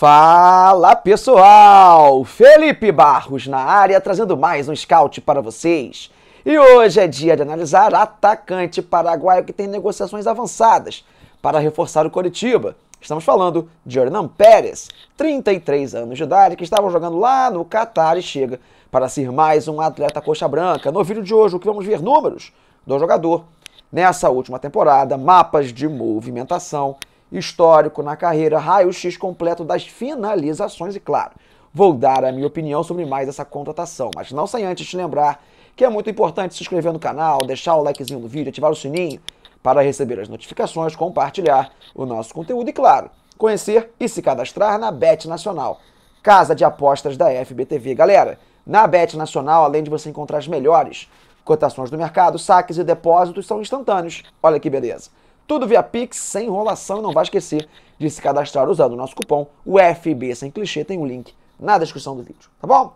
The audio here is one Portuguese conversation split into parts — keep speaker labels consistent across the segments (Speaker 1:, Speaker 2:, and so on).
Speaker 1: Fala pessoal! Felipe Barros na área trazendo mais um scout para vocês. E hoje é dia de analisar atacante paraguaio que tem negociações avançadas para reforçar o Coritiba. Estamos falando de Hernan Pérez, 33 anos de idade, que estava jogando lá no Catar e chega para ser mais um atleta coxa branca. No vídeo de hoje, o que vamos ver números do jogador nessa última temporada, mapas de movimentação histórico na carreira, raio-x completo das finalizações e, claro, vou dar a minha opinião sobre mais essa contratação. Mas não sem antes te lembrar que é muito importante se inscrever no canal, deixar o likezinho no vídeo, ativar o sininho para receber as notificações, compartilhar o nosso conteúdo e, claro, conhecer e se cadastrar na Bet Nacional, casa de apostas da FBTV. Galera, na Bet Nacional, além de você encontrar as melhores cotações do mercado, saques e depósitos são instantâneos. Olha que beleza. Tudo via Pix, sem enrolação e não vai esquecer de se cadastrar usando o nosso cupom, o FB sem clichê, tem o um link na descrição do vídeo, tá bom?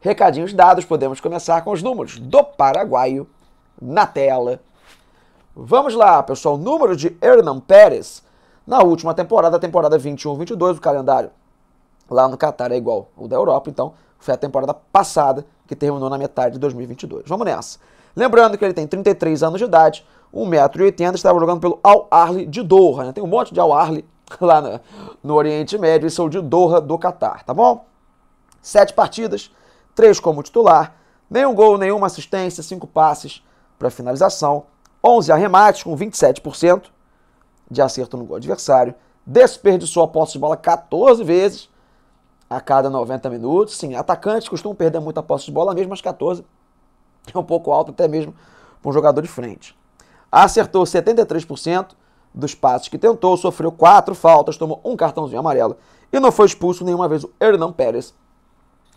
Speaker 1: Recadinhos dados, podemos começar com os números do paraguaio na tela. Vamos lá, pessoal, número de Hernan Pérez na última temporada, temporada 21-22, o calendário lá no Catar é igual ao da Europa, então foi a temporada passada que terminou na metade de 2022. Vamos nessa. Lembrando que ele tem 33 anos de idade, 1,80m, estava jogando pelo Al-Arli de Doha. Né? Tem um monte de Al-Arli lá no, no, Oriente Médio, e sou de Doha do Catar, tá bom? Sete partidas, três como titular, nenhum gol, nenhuma assistência, cinco passes para finalização, 11 arremates com 27% de acerto no gol adversário, desperdiçou a posse de bola 14 vezes a cada 90 minutos. Sim, atacantes costumam perder muita posse de bola, mesmo as 14 que é um pouco alto até mesmo para um jogador de frente. Acertou 73% dos passes que tentou, sofreu quatro faltas, tomou um cartãozinho amarelo e não foi expulso nenhuma vez o Hernan Pérez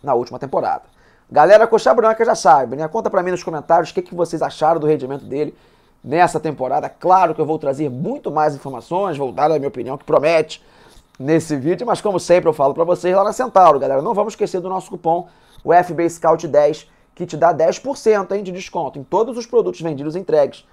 Speaker 1: na última temporada. Galera Coxa Branca já sabe, né? Conta para mim nos comentários o que, que vocês acharam do rendimento dele nessa temporada. Claro que eu vou trazer muito mais informações, vou dar a minha opinião que promete nesse vídeo, mas como sempre eu falo para vocês lá na Centauro, galera, não vamos esquecer do nosso cupom, o FB Scout 10 que te dá 10% hein, de desconto em todos os produtos vendidos e entregues.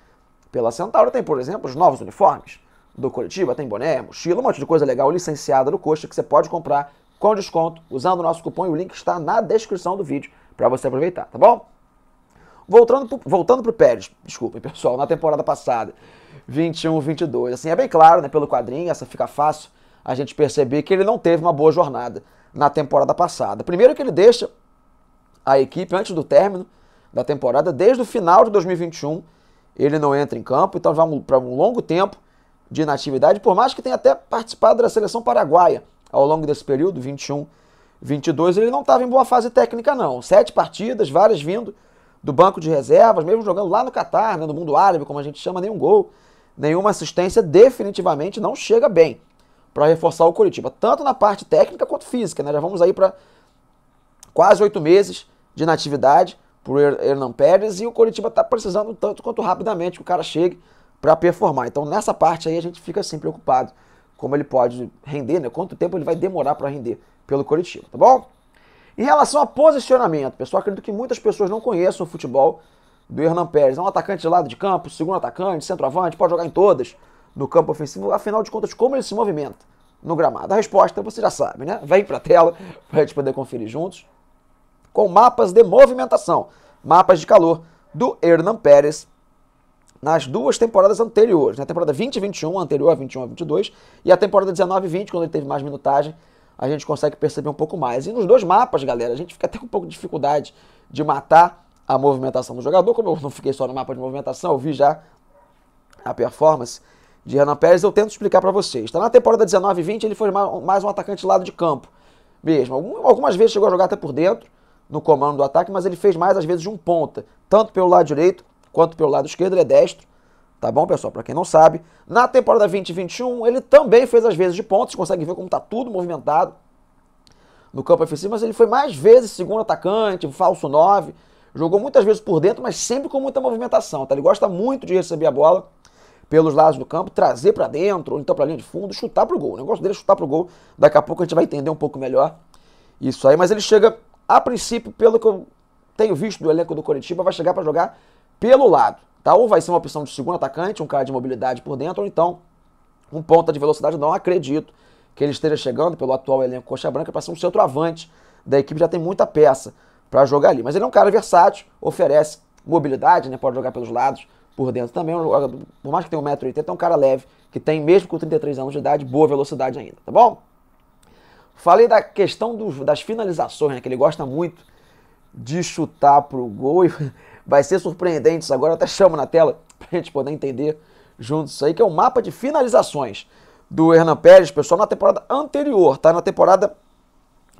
Speaker 1: Pela Centauro tem, por exemplo, os novos uniformes. Do Curitiba tem boné, mochila, um monte de coisa legal licenciada no Coxa que você pode comprar com desconto usando o nosso cupom e o link está na descrição do vídeo para você aproveitar, tá bom? Voltando pro, voltando pro Pérez, desculpem pessoal, na temporada passada, 21, 22, assim, é bem claro, né, pelo quadrinho, essa fica fácil a gente perceber que ele não teve uma boa jornada na temporada passada. Primeiro que ele deixa a equipe antes do término da temporada. Desde o final de 2021, ele não entra em campo, então vamos é para um longo tempo de inatividade, por mais que tenha até participado da seleção paraguaia ao longo desse período, 21, 22, ele não estava em boa fase técnica, não. Sete partidas, várias vindo do banco de reservas, mesmo jogando lá no Catar, né, no mundo árabe, como a gente chama, nenhum gol, nenhuma assistência, definitivamente não chega bem para reforçar o Curitiba, tanto na parte técnica quanto física, né? Já vamos aí para quase oito meses de natividade por Hernan Pérez e o Coritiba está precisando tanto quanto rapidamente que o cara chegue para performar. Então nessa parte aí a gente fica sempre assim, preocupado como ele pode render, né? Quanto tempo ele vai demorar para render pelo Coritiba, tá bom? Em relação a posicionamento, pessoal, acredito que muitas pessoas não conheçam o futebol do Hernan Pérez. É um atacante de lado de campo, segundo atacante, centroavante, pode jogar em todas no campo ofensivo. Afinal de contas, como ele se movimenta no gramado? A resposta você já sabe, né? Vem para a tela para a gente poder conferir juntos com mapas de movimentação, mapas de calor, do Hernan Pérez nas duas temporadas anteriores, na né? temporada 2021 anterior a 21 a 22, e a temporada 19 e 20, quando ele teve mais minutagem, a gente consegue perceber um pouco mais. E nos dois mapas, galera, a gente fica até com um pouco de dificuldade de matar a movimentação do jogador, como eu não fiquei só no mapa de movimentação, eu vi já a performance de Renan Pérez, eu tento explicar para vocês. Está Na temporada 19 e 20, ele foi mais um atacante lado de campo mesmo. Algumas vezes chegou a jogar até por dentro, no comando do ataque, mas ele fez mais às vezes de um ponta, tanto pelo lado direito quanto pelo lado esquerdo, ele é destro. Tá bom, pessoal? Para quem não sabe, na temporada 2021 ele também fez às vezes de ponta, consegue ver como tá tudo movimentado no campo ofensivo, mas ele foi mais vezes segundo atacante, falso 9, jogou muitas vezes por dentro, mas sempre com muita movimentação, tá? Ele gosta muito de receber a bola pelos lados do campo, trazer para dentro, ou então para linha de fundo, chutar pro gol. O negócio dele é chutar pro gol. Daqui a pouco a gente vai entender um pouco melhor isso aí, mas ele chega a princípio, pelo que eu tenho visto do elenco do Coritiba, vai chegar para jogar pelo lado. Tá? Ou vai ser uma opção de segundo atacante, um cara de mobilidade por dentro, ou então um ponta de velocidade. Não acredito que ele esteja chegando pelo atual elenco Coxa Branca para ser um centroavante da equipe. Já tem muita peça para jogar ali. Mas ele é um cara versátil, oferece mobilidade, né? pode jogar pelos lados, por dentro também. Por mais que tenha 1,80m, é um cara leve, que tem, mesmo com 33 anos de idade, boa velocidade ainda, tá bom? Falei da questão do, das finalizações, né, que ele gosta muito de chutar pro gol e vai ser surpreendente isso agora. Eu até chamo na tela pra gente poder entender juntos isso aí, que é o um mapa de finalizações do Hernan Pérez, pessoal, na temporada anterior, tá? Na temporada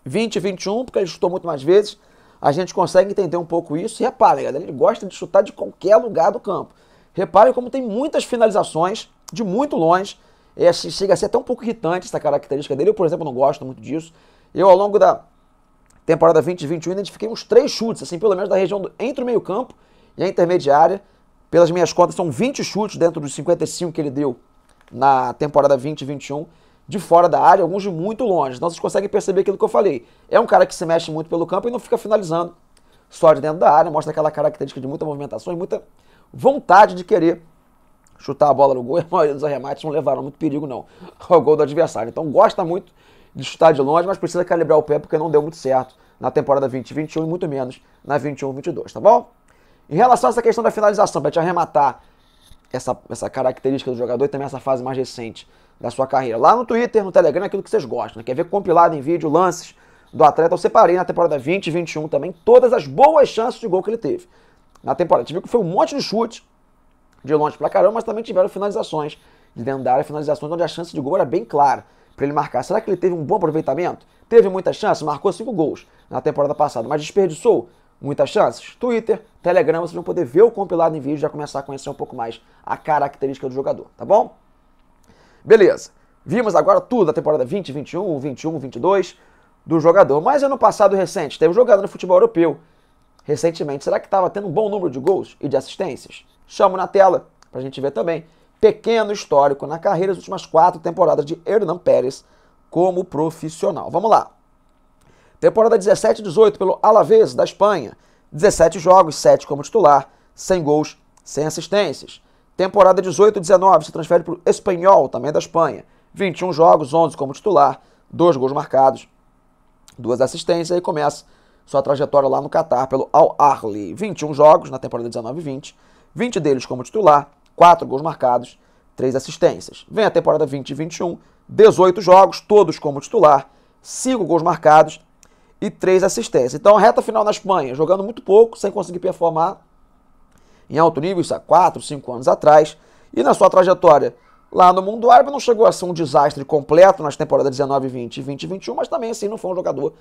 Speaker 1: 2021, porque ele chutou muito mais vezes, a gente consegue entender um pouco isso. E repare, né, galera, ele gosta de chutar de qualquer lugar do campo. Reparem como tem muitas finalizações de muito longe é, assim, chega a ser até um pouco irritante essa característica dele. Eu, por exemplo, não gosto muito disso. Eu, ao longo da temporada 2021, identifiquei uns três chutes, assim, pelo menos da região do, entre o meio-campo e a intermediária. Pelas minhas contas, são 20 chutes dentro dos 55 que ele deu na temporada 2021 de fora da área, alguns de muito longe. Então vocês conseguem perceber aquilo que eu falei. É um cara que se mexe muito pelo campo e não fica finalizando só de dentro da área, mostra aquela característica de muita movimentação e muita vontade de querer chutar a bola no gol e a maioria dos arremates não levaram muito perigo não ao gol do adversário. Então gosta muito de chutar de longe, mas precisa calibrar o pé porque não deu muito certo na temporada 2021 e muito menos na 21-22, tá bom? Em relação a essa questão da finalização, para te arrematar essa, essa característica do jogador e também essa fase mais recente da sua carreira. Lá no Twitter, no Telegram, aquilo que vocês gostam. Né? Quer ver compilado em vídeo, lances do atleta. Eu separei na temporada 20 21 também todas as boas chances de gol que ele teve. Na temporada, tive que foi um monte de chute, de longe pra caramba, mas também tiveram finalizações de dentro da área, finalizações onde a chance de gol era bem clara para ele marcar. Será que ele teve um bom aproveitamento? Teve muita chance, marcou cinco gols na temporada passada, mas desperdiçou muitas chances. Twitter, Telegram, vocês vão poder ver o compilado em vídeo e já começar a conhecer um pouco mais a característica do jogador, tá bom? Beleza. Vimos agora tudo da temporada 20, 21, 22 do jogador. Mas ano passado recente, teve um jogador no futebol europeu recentemente. Será que estava tendo um bom número de gols e de assistências? Chamo na tela, para a gente ver também. Pequeno histórico na carreira, as últimas quatro temporadas de Hernan Pérez como profissional. Vamos lá. Temporada 17-18 pelo Alavés, da Espanha. 17 jogos, 7 como titular, sem gols, sem assistências. Temporada 18-19 se transfere para o Espanhol, também da Espanha. 21 jogos, 11 como titular, 2 gols marcados, 2 assistências. E começa sua trajetória lá no Catar pelo Al arli 21 jogos na temporada 19-20, 20 deles como titular, 4 gols marcados, 3 assistências. Vem a temporada 2021, 18 jogos, todos como titular, 5 gols marcados e 3 assistências. Então, a reta final na Espanha, jogando muito pouco, sem conseguir performar em alto nível, isso há 4, 5 anos atrás. E na sua trajetória lá no mundo árabe, não chegou a ser um desastre completo nas temporadas 19, 20 e 20 21, mas também assim não foi um jogador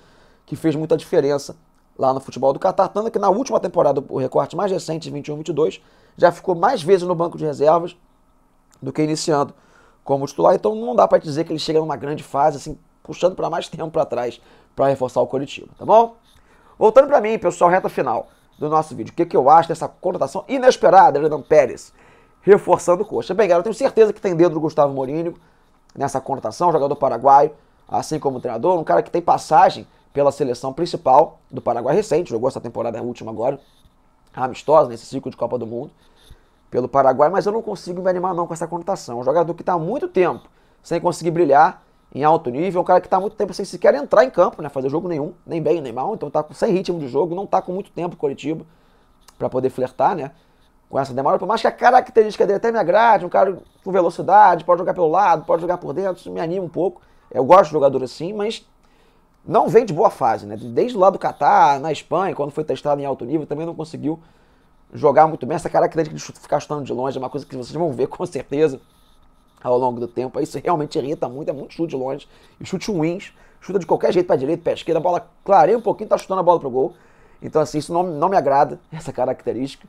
Speaker 1: que fez muita diferença lá no futebol do Catar, tanto que na última temporada, o recorte mais recente, 21-22, já ficou mais vezes no banco de reservas do que iniciando como titular, então não dá para dizer que ele chega numa grande fase, assim, puxando para mais tempo para trás para reforçar o Coritiba, tá bom? Voltando para mim, pessoal, reta final do nosso vídeo. O que, que eu acho dessa contratação inesperada, Renan Pérez, reforçando o Coxa? Bem, galera, eu tenho certeza que tem dedo do Gustavo Mourinho nessa contratação, jogador paraguaio, assim como treinador, um cara que tem passagem pela seleção principal do Paraguai recente, jogou essa temporada é última agora, amistosa, nesse ciclo de Copa do Mundo, pelo Paraguai, mas eu não consigo me animar não com essa conotação. É um jogador que está há muito tempo sem conseguir brilhar em alto nível, é um cara que está há muito tempo sem sequer entrar em campo, né, fazer jogo nenhum, nem bem, nem mal, então está sem ritmo de jogo, não está com muito tempo Curitiba para poder flertar, né? com essa demora, por mais que a característica dele até me agrade, um cara com velocidade, pode jogar pelo lado, pode jogar por dentro, isso me anima um pouco. Eu gosto de jogador assim, mas não vem de boa fase, né? Desde lá do Catar, na Espanha, quando foi testado em alto nível, também não conseguiu jogar muito bem. Essa característica de ficar chutando de longe é uma coisa que vocês vão ver com certeza ao longo do tempo. Isso realmente irrita muito, é muito chute de longe. E chute ruins, chuta de qualquer jeito para direita, para esquerda, a bola clareia um pouquinho, tá chutando a bola pro gol. Então, assim, isso não, não me agrada, essa característica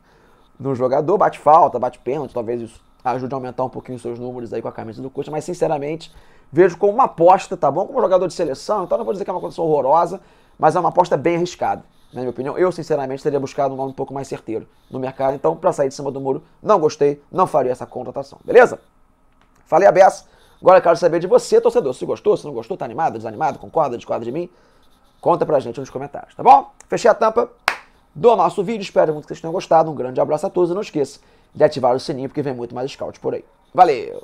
Speaker 1: no jogador. Bate falta, bate pênalti, talvez isso ajude a aumentar um pouquinho os seus números aí com a camisa do Coxa, mas sinceramente, vejo como uma aposta, tá bom? Como jogador de seleção, então não vou dizer que é uma condição horrorosa, mas é uma aposta bem arriscada, na minha opinião. Eu, sinceramente, teria buscado um nome um pouco mais certeiro no mercado. Então, para sair de cima do muro, não gostei, não faria essa contratação, beleza? Falei a beça. Agora eu quero saber de você, torcedor. Se gostou, se não gostou, tá animado, desanimado, concorda, discorda de mim? Conta pra gente nos comentários, tá bom? Fechei a tampa do nosso vídeo. Espero muito que vocês tenham gostado. Um grande abraço a todos e não esqueça de ativar o sininho porque vem muito mais scout por aí. Valeu!